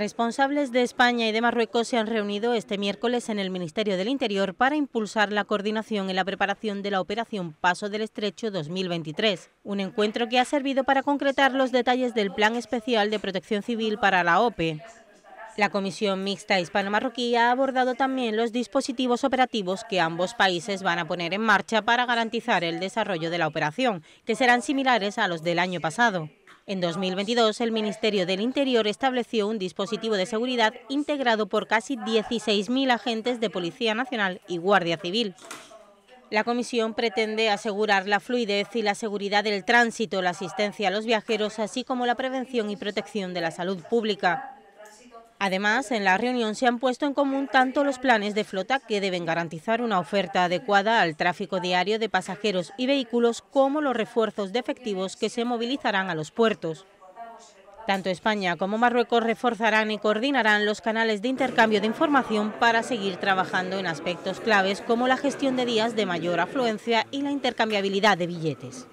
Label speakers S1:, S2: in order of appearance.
S1: Responsables de España y de Marruecos se han reunido este miércoles en el Ministerio del Interior para impulsar la coordinación en la preparación de la Operación Paso del Estrecho 2023, un encuentro que ha servido para concretar los detalles del Plan Especial de Protección Civil para la OPE. La Comisión Mixta Hispano-Marroquí ha abordado también los dispositivos operativos que ambos países van a poner en marcha para garantizar el desarrollo de la operación, que serán similares a los del año pasado. En 2022, el Ministerio del Interior estableció un dispositivo de seguridad integrado por casi 16.000 agentes de Policía Nacional y Guardia Civil. La comisión pretende asegurar la fluidez y la seguridad del tránsito, la asistencia a los viajeros, así como la prevención y protección de la salud pública. Además, en la reunión se han puesto en común tanto los planes de flota que deben garantizar una oferta adecuada al tráfico diario de pasajeros y vehículos como los refuerzos de efectivos que se movilizarán a los puertos. Tanto España como Marruecos reforzarán y coordinarán los canales de intercambio de información para seguir trabajando en aspectos claves como la gestión de días de mayor afluencia y la intercambiabilidad de billetes.